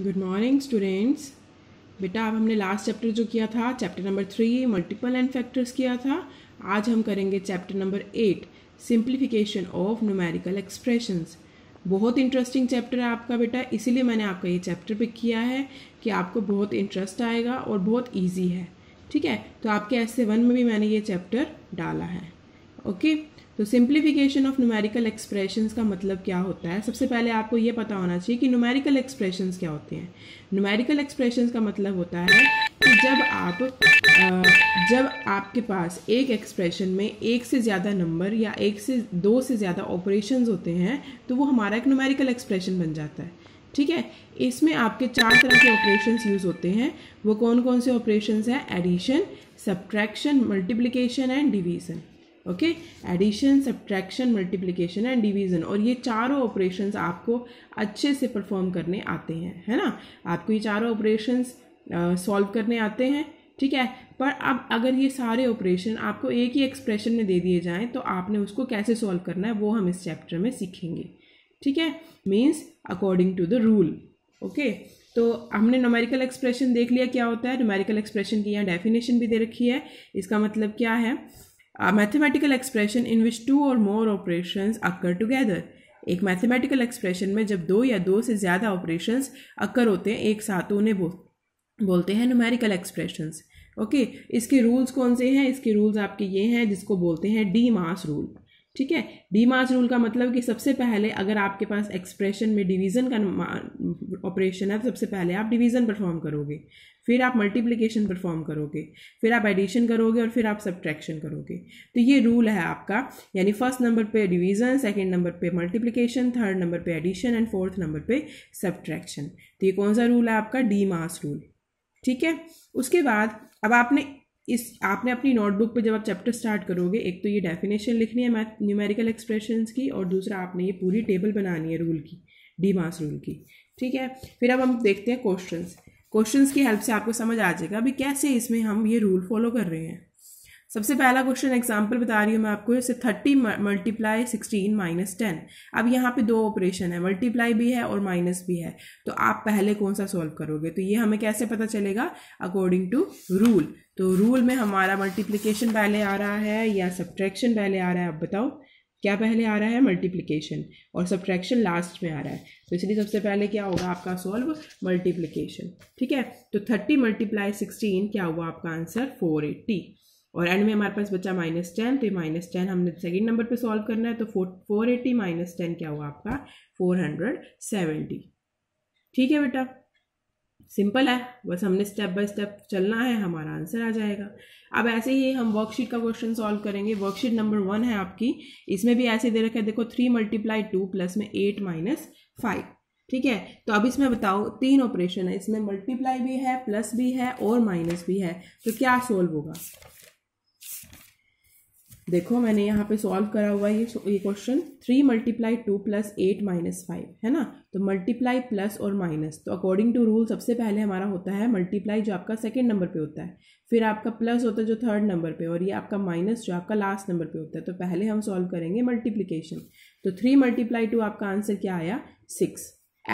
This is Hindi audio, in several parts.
गुड मॉर्निंग स्टूडेंट्स बेटा अब हमने लास्ट चैप्टर जो किया था chapter number three multiple and factors किया था आज हम करेंगे chapter number eight simplification of numerical expressions बहुत इंटरेस्टिंग चैप्टर है आपका बेटा इसीलिए मैंने आपका ये चैप्टर पिक किया है कि आपको बहुत इंटरेस्ट आएगा और बहुत ईजी है ठीक है तो आपके एस वन में भी मैंने ये चैप्टर डाला है ओके okay? तो सिंप्लीफिकेशन ऑफ न्यूमेरिकल एक्सप्रेशंस का मतलब क्या होता है सबसे पहले आपको ये पता होना चाहिए कि न्यूमेरिकल एक्सप्रेशंस क्या होते हैं न्यूमेरिकल एक्सप्रेशंस का मतलब होता है कि जब आप जब आपके पास एक एक्सप्रेशन में एक से ज़्यादा नंबर या एक से दो से ज़्यादा ऑपरेशन होते हैं तो वो हमारा एक न्यूमेरिकल एक्सप्रेशन बन जाता है ठीक है इसमें आपके चार तरह के ऑपरेशंस यूज़ होते हैं वो कौन कौन से ऑपरेशंस हैं addition subtraction multiplication and division okay addition subtraction multiplication and division और ये चारों ऑपरेशंस आपको अच्छे से परफॉर्म करने आते हैं है ना आपको ये चारों ऑपरेशंस सॉल्व करने आते हैं ठीक है पर अब अगर ये सारे ऑपरेशन आपको एक ही एक्सप्रेशन में दे दिए जाएं तो आपने उसको कैसे सॉल्व करना है वो हम इस चैप्टर में सीखेंगे ठीक है means according to the rule okay तो हमने नोमेरिकल एक्सप्रेशन देख लिया क्या होता है नोमेरिकल एक्सप्रेशन की यहाँ डेफिनेशन भी दे रखी है इसका मतलब क्या है A mathematical expression in which two or more operations occur together. एक मैथमेटिकल एक्सप्रेशन में जब दो या दो से ज़्यादा ऑपरेशन अक्कर होते हैं एक साथ उन्हें बो, बोलते हैं नुमेरिकल एक्सप्रेशन ओके इसके रूल्स कौन से हैं इसके रूल्स आपके ये हैं जिसको बोलते हैं डी मास रूल ठीक है डीमार्च रूल का मतलब कि सबसे पहले अगर आपके पास एक्सप्रेशन में डिवीजन का ऑपरेशन है तो सबसे पहले आप डिवीजन परफॉर्म करोगे फिर आप मल्टीप्लिकेशन परफॉर्म करोगे फिर आप एडिशन करोगे और फिर आप सब्ट्रैक्शन करोगे तो ये रूल है आपका यानी फर्स्ट नंबर पे डिवीजन सेकंड नंबर पे मल्टीप्लिकेशन थर्ड नंबर पे एडिशन एंड फोर्थ नंबर पे सब्ट्रैक्शन तो ये कौन सा रूल है आपका डी मास रूल ठीक है उसके बाद अब आपने इस आपने अपनी नोटबुक पे जब आप चैप्टर स्टार्ट करोगे एक तो ये डेफिनेशन लिखनी है मैथ न्यूमेरिकल एक्सप्रेशन की और दूसरा आपने ये पूरी टेबल बनानी है रूल की डी मास रूल की ठीक है फिर अब हम देखते हैं क्वेश्चंस क्वेश्चंस की हेल्प से आपको समझ आ जाएगा अभी कैसे इसमें हम ये रूल फॉलो कर रहे हैं सबसे पहला क्वेश्चन एग्जाम्पल बता रही हूँ मैं आपको इसे thirty multiply sixteen minus ten अब यहाँ पे दो ऑपरेशन है मल्टीप्लाई भी है और माइनस भी है तो आप पहले कौन सा सॉल्व करोगे तो ये हमें कैसे पता चलेगा अकॉर्डिंग टू रूल तो रूल में हमारा मल्टीप्लीकेशन पहले आ रहा है या सब्ट्रैक्शन पहले आ रहा है आप बताओ क्या पहले आ रहा है मल्टीप्लीकेशन और सब्ट्रैक्शन लास्ट में आ रहा है तो इसलिए सबसे पहले क्या होगा आपका सॉल्व मल्टीप्लीकेशन ठीक है तो थर्टी मल्टीप्लाई सिक्सटीन क्या हुआ आपका आंसर फोर एट्टी और एंड में हमारे पास बचा माइनस टेन तो ये माइनस टेन हमने सेकेंड नंबर पे सॉल्व करना है तो four four eighty minus ten क्या हुआ आपका फोर हंड्रेड सेवेंटी ठीक है बेटा सिंपल है बस हमने स्टेप बाय स्टेप चलना है हमारा आंसर आ जाएगा अब ऐसे ही हम वर्कशीट का क्वेश्चन सॉल्व करेंगे वर्कशीट नंबर वन है आपकी इसमें भी ऐसे दे रखा है देखो थ्री मल्टीप्लाई टू प्लस में एट माइनस फाइव ठीक है तो अब इसमें बताओ तीन ऑपरेशन है इसमें मल्टीप्लाई भी है प्लस भी है और माइनस भी है तो क्या सोल्व होगा देखो मैंने यहाँ पे सॉल्व करा हुआ ये ये question three multiply two plus eight minus five है ना तो मल्टीप्लाई प्लस और माइनस तो अकॉर्डिंग टू रूल सबसे पहले हमारा होता है मल्टीप्लाई जो आपका सेकेंड नंबर पे होता है फिर आपका प्लस होता है जो थर्ड नंबर पे और ये आपका माइनस जो आपका लास्ट नंबर पे होता है तो पहले हम सॉल्व करेंगे मल्टीप्लीकेशन तो थ्री मल्टीप्लाई टू आपका आंसर क्या आया सिक्स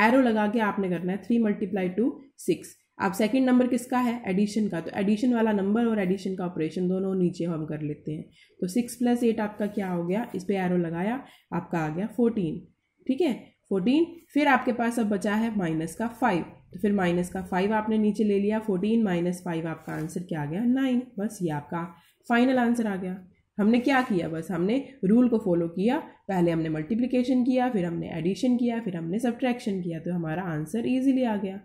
एरो लगा के आपने करना है थ्री मल्टीप्लाई टू सिक्स अब सेकंड नंबर किसका है एडिशन का तो एडिशन वाला नंबर और एडिशन का ऑपरेशन दोनों नीचे हम कर लेते हैं तो सिक्स प्लस एट आपका क्या हो गया इस पर एरो लगाया आपका आ गया फोर्टीन ठीक है फोर्टीन फिर आपके पास अब बचा है माइनस का फाइव तो फिर माइनस का फाइव आपने नीचे ले लिया फोर्टीन माइनस फाइव आपका आंसर क्या आ गया नाइन बस ये आपका फाइनल आंसर आ गया हमने क्या किया बस हमने रूल को फॉलो किया पहले हमने मल्टीप्लिकेशन किया फिर हमने एडिशन किया फिर हमने सब्ट्रैक्शन किया तो हमारा आंसर ईजिली आ गया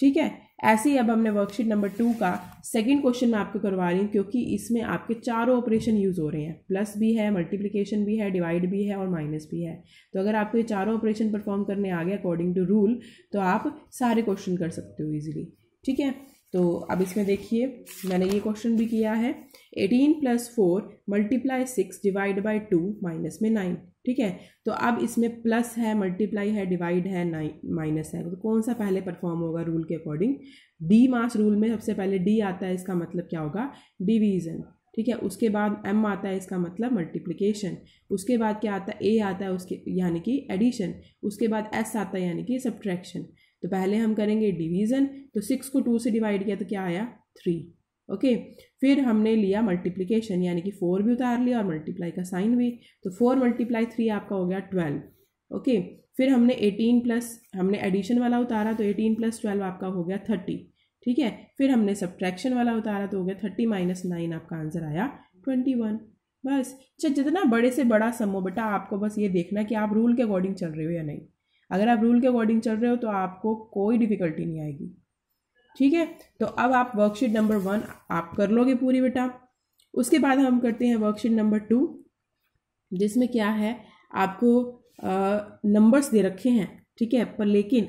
ठीक है ऐसे ही अब हमने वर्कशीट नंबर टू का सेकंड क्वेश्चन मैं आपको करवा रही हूँ क्योंकि इसमें आपके चारों ऑपरेशन यूज़ हो रहे हैं प्लस भी है मल्टीप्लिकेशन भी है डिवाइड भी है और माइनस भी है तो अगर आपको ये चारों ऑपरेशन परफॉर्म करने आ गए अकॉर्डिंग टू रूल तो आप सारे क्वेश्चन कर सकते हो ईजिली ठीक है तो अब इसमें देखिए मैंने ये क्वेश्चन भी किया है eighteen plus four multiply six divide by two minus में नाइन ठीक है तो अब इसमें प्लस है मल्टीप्लाई है डिवाइड है माइनस है तो कौन सा पहले परफॉर्म होगा रूल के अकॉर्डिंग डी मास रूल में सबसे पहले डी आता है इसका मतलब क्या होगा डिवीज़न ठीक है उसके बाद एम आता है इसका मतलब मल्टीप्लिकेशन उसके बाद क्या आता है ए आता है उसके यानी कि एडिशन उसके बाद एस आता है यानी कि सब्ट्रैक्शन तो पहले हम करेंगे डिवीज़न तो सिक्स को टू से डिवाइड किया तो क्या आया थ्री ओके फिर हमने लिया मल्टीप्लिकेशन यानी कि फोर भी उतार लिया और मल्टीप्लाई का साइन भी तो फोर मल्टीप्लाई थ्री आपका हो गया ट्वेल्व ओके फिर हमने एटीन प्लस हमने एडिशन वाला उतारा तो एटीन प्लस ट्वेल्व आपका हो गया थर्टी ठीक है फिर हमने सब्ट्रैक्शन वाला उतारा तो हो गया थर्टी माइनस नाइन आपका आंसर आया ट्वेंटी वन बस अच्छा जितना बड़े से बड़ा सम हो बेटा आपको बस ये देखना कि आप रूल के अकॉर्डिंग चल रहे हो या नहीं अगर आप रूल के अकॉर्डिंग चल रहे हो तो आपको कोई डिफिकल्टी नहीं आएगी ठीक है तो अब आप वर्कशीट नंबर वन आप कर लोगे पूरी बेटा उसके बाद हम करते हैं वर्कशीट नंबर टू जिसमें क्या है आपको नंबर्स दे रखे हैं ठीक है पर लेकिन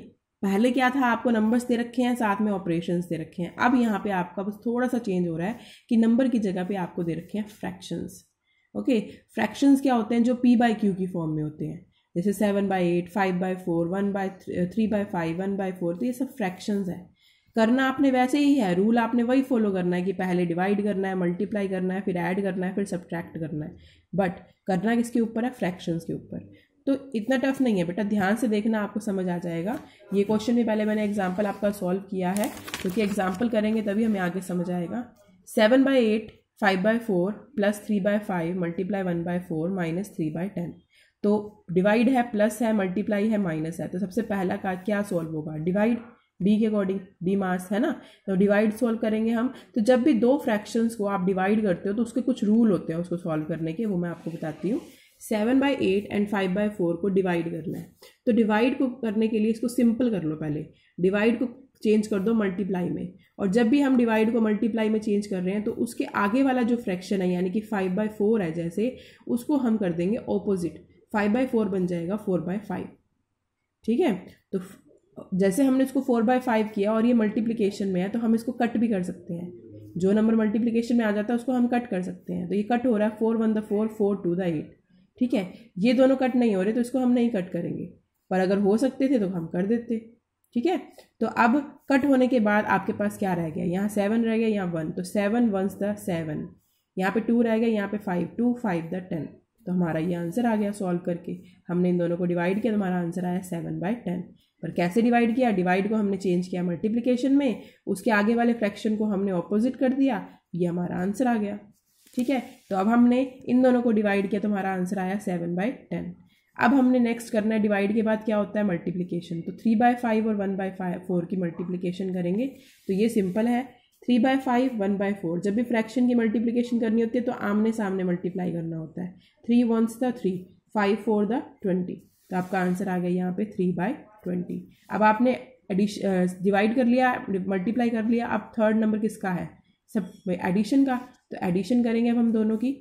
पहले क्या था आपको नंबर्स दे रखे हैं साथ में ऑपरेशंस दे रखे हैं अब यहाँ पे आपका बस थोड़ा सा चेंज हो रहा है कि नंबर की जगह पे आपको दे रखे हैं फ्रैक्शंस ओके फ्रैक्शंस क्या होते हैं जो पी बाई क्यू की फॉर्म में होते हैं जैसे seven by eight five by four one by three by five one by four तो ये सब फ्रैक्शंस है करना आपने वैसे ही है रूल आपने वही फॉलो करना है कि पहले डिवाइड करना है मल्टीप्लाई करना है फिर ऐड करना है फिर सब्ट्रैक्ट करना है बट करना किसके ऊपर है फ्रैक्शंस के ऊपर तो इतना टफ नहीं है बेटा ध्यान से देखना आपको समझ आ जाएगा ये क्वेश्चन भी पहले मैंने एग्जाम्पल आपका सॉल्व किया है क्योंकि तो एग्जाम्पल करेंगे तभी हमें आगे समझ आएगा seven by eight five by four plus three by five multiply one by four minus three by ten तो डिवाइड है प्लस है मल्टीप्लाई है माइनस है तो सबसे पहला का क्या सॉल्व होगा डिवाइड डी के अकॉर्डिंग डी मार्स है ना तो डिवाइड सॉल्व करेंगे हम तो जब भी दो फ्रैक्शंस को आप डिवाइड करते हो तो उसके कुछ रूल होते हैं उसको सॉल्व करने के वो मैं आपको बताती हूँ seven by eight and five by four को डिवाइड करना है तो डिवाइड को करने के लिए इसको सिंपल कर लो पहले डिवाइड को चेंज कर दो मल्टीप्लाई में और जब भी हम डिवाइड को मल्टीप्लाई में चेंज कर रहे हैं तो उसके आगे वाला जो फ्रैक्शन है यानी कि फाइव बाई फोर है जैसे उसको हम कर देंगे ऑपोजिट फाइव बाई फोर बन जाएगा फोर बाय फाइव ठीक है तो जैसे हमने इसको फोर बाय फाइव किया और ये मल्टीप्लिकेशन में है तो हम इसको कट भी कर सकते हैं जो नंबर मल्टीप्लिकेशन में आ जाता है उसको हम कट कर सकते हैं तो ये कट हो रहा है four one the four four two the eight ठीक है ये दोनों कट नहीं हो रहे तो इसको हम नहीं कट करेंगे पर अगर हो सकते थे तो हम कर देते ठीक है तो अब कट होने के बाद आपके पास क्या रह गया यहाँ सेवन रह गया यहाँ वन तो सेवन वंस द सेवन यहाँ पे टू रह गया यहाँ पे five two five the ten तो हमारा ये आंसर आ गया सॉल्व करके हमने इन दोनों को डिवाइड किया तो हमारा आंसर आया सेवन बाय टेन पर कैसे डिवाइड किया डिवाइड को हमने चेंज किया मल्टीप्लिकेशन में उसके आगे वाले फ्रैक्शन को हमने ऑपोजिट कर दिया ये हमारा आंसर आ गया ठीक है तो अब हमने इन दोनों को डिवाइड किया तो हमारा आंसर आया सेवन बाई टेन अब हमने नेक्स्ट करना है डिवाइड के बाद क्या होता है मल्टीप्लीकेशन तो थ्री बाय फाइव और वन बाय फाइव फोर की मल्टीप्लीकेशन करेंगे तो ये सिंपल है three by five one by four जब भी फ्रैक्शन की मल्टीप्लीकेशन करनी होती है तो आमने सामने मल्टीप्लाई करना होता है three ones the three five four the twenty तो आपका आंसर आ गया यहाँ पे थ्री बाय ट्वेंटी अब आपने एडिश डिवाइड कर लिया मल्टीप्लाई कर लिया अब थर्ड नंबर किसका है सब एडिशन का तो एडिशन करेंगे अब हम दोनों की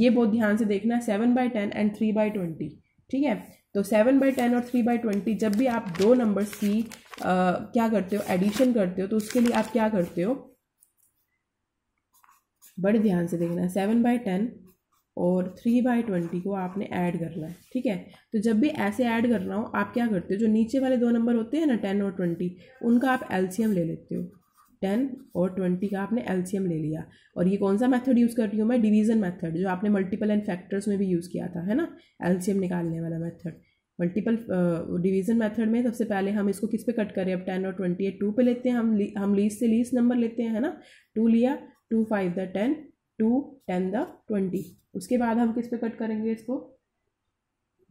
ये बहुत ध्यान से देखना है seven by ten and three by twenty ठीक है तो सेवन बाई टेन और थ्री बाई ट्वेंटी जब भी आप दो नंबर की आ, क्या करते हो एडिशन करते हो तो उसके लिए आप क्या करते हो बड़े ध्यान से देखना सेवन बाई टेन और थ्री बाई ट्वेंटी को आपने ऐड करना है ठीक है तो जब भी ऐसे ऐड कर रहा हूँ आप क्या करते हो जो नीचे वाले दो नंबर होते हैं ना टेन और ट्वेंटी उनका आप एल्शियम ले लेते हो टेन और ट्वेंटी का आपने एल्सीयम ले लिया और ये कौन सा मेथड यूज़ कर रही हूँ मैं डिवीज़न मेथड जो आपने मल्टीपल एंड फैक्टर्स में भी यूज़ किया था है ना एल्शियम निकालने वाला मेथड मल्टीपल डिवीज़न मेथड में सबसे पहले हम इसको किस पे कट करें अब टेन और ट्वेंटी टू पे लेते हैं हम हम लीस से लीस नंबर लेते हैं है ना टू लिया two five the ten two ten the twenty उसके बाद हम किस पे कट करेंगे इसको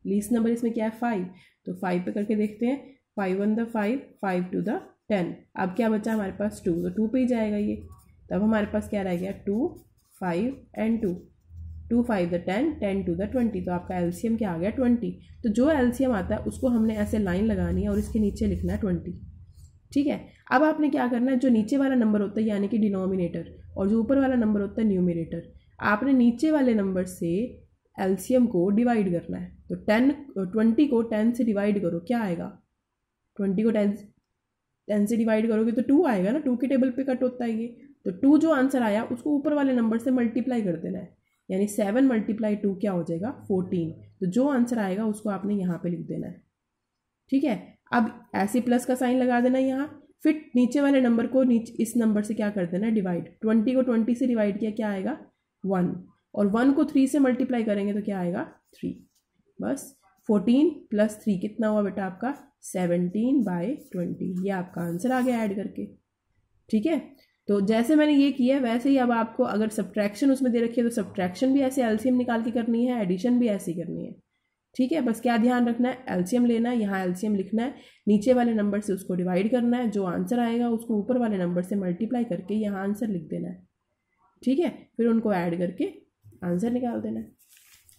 लीस्ट नंबर इसमें क्या है फाइव तो फाइव पे करके देखते हैं five one the five five two the ten अब क्या बचा हमारे पास टू तो टू पे ही जाएगा ये तब हमारे पास क्या रह गया two five and two two five the ten ten two the twenty तो आपका एल्सीयम क्या आ गया ट्वेंटी तो जो एल्सीयम आता है उसको हमने ऐसे लाइन लगानी है और इसके नीचे लिखना है ट्वेंटी ठीक है अब आपने क्या करना है जो नीचे वाला नंबर होता है यानी कि डिनोमिनेटर और जो ऊपर वाला नंबर होता है न्यूमिनेटर आपने नीचे वाले नंबर से एल्सीयम को डिवाइड करना है तो टेन ट्वेंटी को टेन से डिवाइड करो क्या आएगा ट्वेंटी को टेन टेन से डिवाइड करोगे तो टू आएगा ना टू के टेबल पे कट होता है ये तो टू जो आंसर आया उसको ऊपर वाले नंबर से मल्टीप्लाई कर देना है यानी सेवन मल्टीप्लाई टू क्या हो जाएगा फोर्टीन तो जो आंसर आएगा उसको आपने यहाँ पे लिख देना है ठीक है अब ऐसे प्लस का साइन लगा देना यहाँ फिर नीचे वाले नंबर को नीचे इस नंबर से क्या कर देना डिवाइड ट्वेंटी को ट्वेंटी से डिवाइड किया क्या आएगा वन और वन को थ्री से मल्टीप्लाई करेंगे तो क्या आएगा थ्री बस फोर्टीन प्लस थ्री कितना हुआ बेटा आपका सेवनटीन बाय ट्वेंटी ये आपका आंसर आ गया ऐड करके ठीक है तो जैसे मैंने ये किया वैसे ही अब आपको अगर सब्ट्रैक्शन उसमें दे रखी है तो सब्ट्रैक्शन भी ऐसे एल्सीएम निकाल के करनी है एडिशन भी ऐसे ही करनी है ठीक है बस क्या ध्यान रखना है एल्शियम लेना है यहाँ एल्शियम लिखना है नीचे वाले नंबर से उसको डिवाइड करना है जो आंसर आएगा उसको ऊपर वाले नंबर से मल्टीप्लाई करके यहाँ आंसर लिख देना है ठीक है फिर उनको ऐड करके आंसर निकाल देना है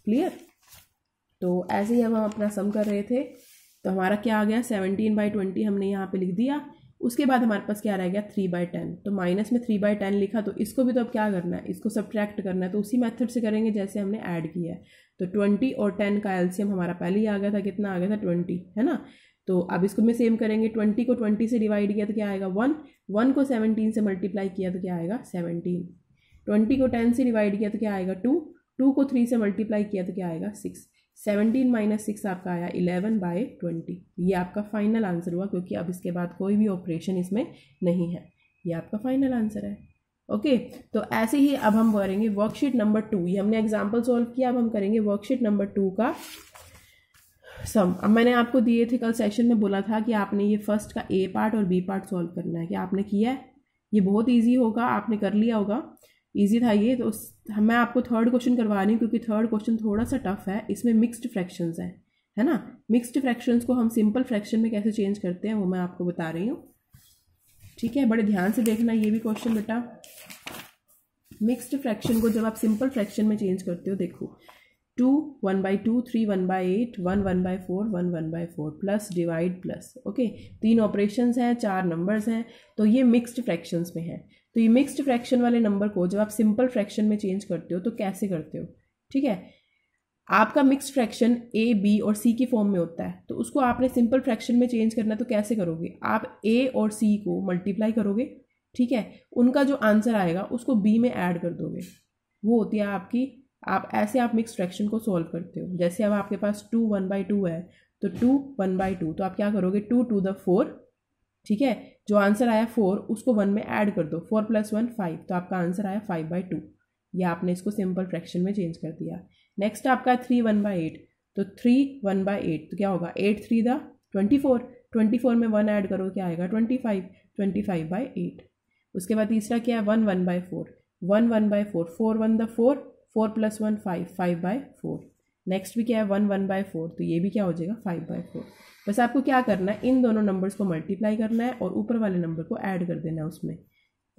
क्लियर तो ऐसे ही अब हम अपना सम कर रहे थे तो हमारा क्या आ गया सेवनटीन बाई ट्वेंटी हमने यहाँ पे लिख दिया उसके बाद हमारे पास क्या रह गया थ्री बाई टेन तो माइनस में थ्री बाई टेन लिखा तो इसको भी तो अब क्या करना है इसको सब्ट्रैक्ट करना है तो उसी मेथड से करेंगे जैसे हमने ऐड किया है तो ट्वेंटी और टेन का एल्सियम हमारा पहले ही आ गया था कितना आ गया था ट्वेंटी है ना तो अब इसको में सेम करेंगे ट्वेंटी को ट्वेंटी से डिवाइड किया तो क्या आएगा वन वन को सेवनटीन से मल्टीप्लाई किया तो क्या आएगा सेवनटीन ट्वेंटी को टेन से डिवाइड किया तो क्या आएगा टू टू को थ्री से मल्टीप्लाई किया तो क्या आएगा सिक्स सेवनटीन माइनस सिक्स आपका आया इलेवन बाय ट्वेंटी ये आपका फाइनल आंसर हुआ क्योंकि अब इसके बाद कोई भी ऑपरेशन इसमें नहीं है ये आपका फाइनल आंसर है ओके तो ऐसे ही अब हम करेंगे वर्कशीट नंबर टू ये हमने एग्जाम्पल सॉल्व किया अब हम करेंगे वर्कशीट नंबर टू का सम अब मैंने आपको दिए थे कल सेशन में बोला था कि आपने ये फर्स्ट का ए पार्ट और बी पार्ट सॉल्व करना है कि आपने किया है ये बहुत ईजी होगा आपने कर लिया होगा ईजी था ये तो मैं आपको थर्ड क्वेश्चन करवा रही हूँ क्योंकि थर्ड क्वेश्चन थोड़ा सा टफ है इसमें मिक्सड फ्रैक्शन है है ना मिक्सड फ्रैक्शन को हम सिंपल फ्रैक्शन में कैसे चेंज करते हैं वो मैं आपको बता रही हूँ ठीक है बड़े ध्यान से देखना ये भी क्वेश्चन बेटा मिक्स्ड फ्रैक्शन को जब आप सिंपल फ्रैक्शन में चेंज करते हो देखो two one by two three one by eight one one by four one one by four plus divide plus okay तीन ऑपरेशन हैं चार नंबर्स हैं तो ये मिक्स्ड फ्रैक्शंस में हैं तो ये मिक्स्ड फ्रैक्शन वाले नंबर को जब आप सिंपल फ्रैक्शन में चेंज करते हो तो कैसे करते हो ठीक है आपका मिक्स्ड फ्रैक्शन ए बी और सी की फॉर्म में होता है तो उसको आपने सिंपल फ्रैक्शन में चेंज करना तो कैसे करोगे आप ए और सी को मल्टीप्लाई करोगे ठीक है उनका जो आंसर आएगा उसको बी में ऐड कर दोगे वो होती है आपकी आप ऐसे आप मिक्स फ्रैक्शन को सॉल्व करते हो जैसे अब आपके पास टू वन बाई टू है तो टू वन बाई टू तो आप क्या करोगे टू टू द फोर ठीक है जो आंसर आया फोर उसको वन में ऐड कर दो फोर प्लस वन फाइव तो आपका आंसर आया फाइव बाई टू या आपने इसको सिंपल फ्रैक्शन में चेंज कर दिया नेक्स्ट आपका थ्री वन बाई एट तो थ्री वन बाई एट तो क्या होगा eight three the twenty four twenty four में वन ऐड करो क्या आएगा twenty five twenty five by eight उसके बाद तीसरा क्या है one one by four one one by four four one the four four plus one five five by four next भी क्या है वन वन बाय फोर तो ये भी क्या हो जाएगा फाइव बाय फोर बस आपको क्या करना है इन दोनों नंबर्स को मल्टीप्लाई करना है और ऊपर वाले नंबर को ऐड कर देना है उसमें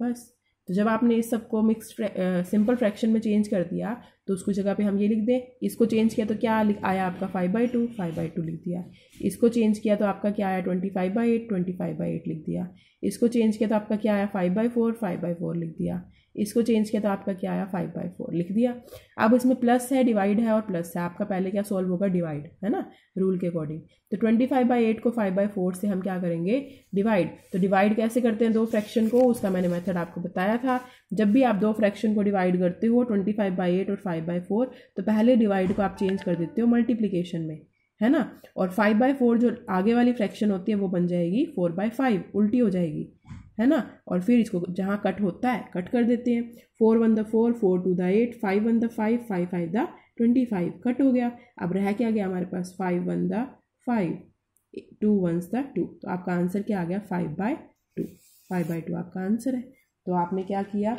बस तो जब आपने इस सबको मिक्स सिंपल फ्रैक्शन में चेंज कर दिया तो उसको जगह पे हम ये लिख दें इसको चेंज किया तो क्या लिख आया आपका five by two five by two लिख दिया इसको चेंज किया तो आपका क्या आया twenty five by eight twenty five by eight लिख दिया इसको चेंज किया तो आपका क्या आया five by four five by four लिख दिया इसको चेंज किया तो आपका क्या आया फाइव बाई फोर लिख दिया अब इसमें प्लस है डिवाइड है और प्लस है आपका पहले क्या सॉल्व होगा डिवाइड है ना रूल के अकॉर्डिंग तो ट्वेंटी फाइव बाई एट को फाइव बाई फोर से हम क्या करेंगे डिवाइड तो डिवाइड कैसे करते हैं दो फ्रैक्शन को उसका मैंने मेथड आपको बताया था जब भी आप दो फ्रैक्शन को डिवाइड करते हो ट्वेंटी फाइव बाई एट और फाइव बाई फोर तो पहले डिवाइड को आप चेंज कर देते हो मल्टीप्लीकेशन में है ना और फाइव बाई फोर जो आगे वाली फ्रैक्शन होती है वो बन जाएगी फोर बाई फाइव उल्टी हो जाएगी है ना और फिर इसको जहाँ कट होता है कट कर देते हैं four one the four four two the eight five one the five five five the twenty five cut हो गया अब रह क्या गया हमारे पास five one the five two ones the two तो आपका आंसर क्या आ गया five by two five by two आपका आंसर है तो आपने क्या किया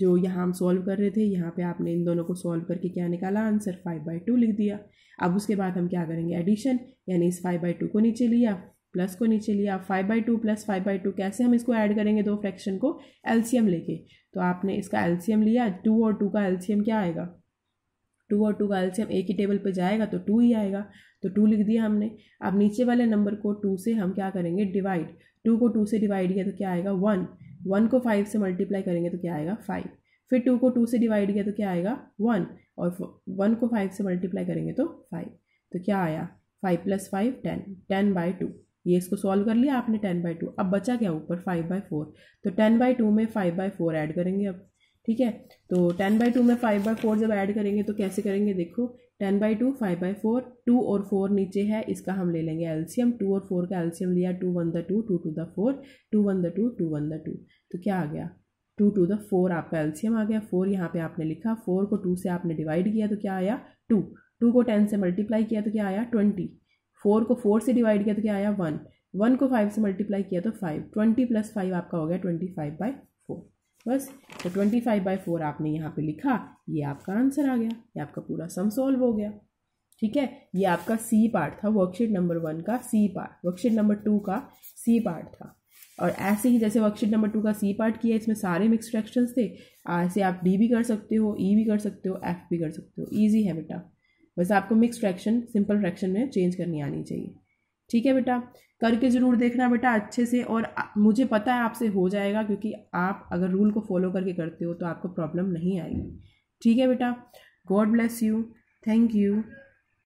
जो यहाँ हम सॉल्व कर रहे थे यहाँ पे आपने इन दोनों को सॉल्व करके क्या निकाला आंसर फाइव बाई टू लिख दिया अब उसके बाद हम क्या करेंगे एडिशन यानी इस फाइव बाई टू को नीचे लिया प्लस को नीचे लिया five by two plus five by two कैसे हम इसको ऐड करेंगे दो फ्रैक्शन को एलसीएम लेके तो आपने इसका एलसीएम लिया टू और टू का एलसीएम क्या आएगा टू और टू का एलसीएम एक ही टेबल पे जाएगा तो टू ही आएगा तो टू लिख दिया हमने अब नीचे वाले नंबर को टू से हम क्या करेंगे डिवाइड टू को टू से डिवाइड किया तो क्या आएगा वन वन को फाइव से मल्टीप्लाई करेंगे तो क्या आएगा फाइव फिर टू को टू से डिवाइड किया तो क्या आएगा वन और वन को फाइव से मल्टीप्लाई करेंगे तो फाइव तो क्या आया five plus five ten ten by two ये इसको सॉल्व कर लिया आपने टेन बाई टू अब बचा क्या ऊपर फाइव बाई फोर तो टेन बाई टू में फाइव बाई फोर ऐड करेंगे अब ठीक है तो टेन बाई टू में फाइव बाई फोर जब ऐड करेंगे तो कैसे करेंगे देखो ten by two five by four two और फोर नीचे है इसका हम ले लेंगे एल्शियम टू और फोर का एल्शियम लिया two one the two two two the four two one the two two one the two तो क्या आ गया टू टू द फोर आपका एल्शियम आ गया फोर यहाँ पे आपने लिखा फोर को टू से आपने डिवाइड किया तो क्या आया टू टू को टेन से मल्टीप्लाई किया तो क्या आया ट्वेंटी फोर को फोर से डिवाइड किया तो क्या आया वन वन को फाइव से मल्टीप्लाई किया तो फाइव ट्वेंटी प्लस फाइव आपका हो गया ट्वेंटी फाइव बाई फोर बस तो ट्वेंटी फाइव बाई फोर आपने यहाँ पे लिखा ये आपका आंसर आ गया ये आपका पूरा सम सॉल्व हो गया ठीक है ये आपका सी पार्ट था वर्कशीट नंबर वन का C part worksheet number two का सी पार्ट था और ऐसे ही जैसे वर्कशीट नंबर टू का सी पार्ट किया इसमें सारे मिक्स फ्रैक्शंस थे ऐसे आप डी भी कर सकते हो ई e भी कर सकते हो एफ भी कर सकते हो ईजी है बेटा वैसे आपको मिक्स फ्रैक्शन सिंपल फ्रैक्शन में चेंज करनी आनी चाहिए ठीक है बेटा करके ज़रूर देखना बेटा अच्छे से और मुझे पता है आपसे हो जाएगा क्योंकि आप अगर रूल को फॉलो करके करते हो तो आपको प्रॉब्लम नहीं आएगी ठीक है बेटा God bless you thank you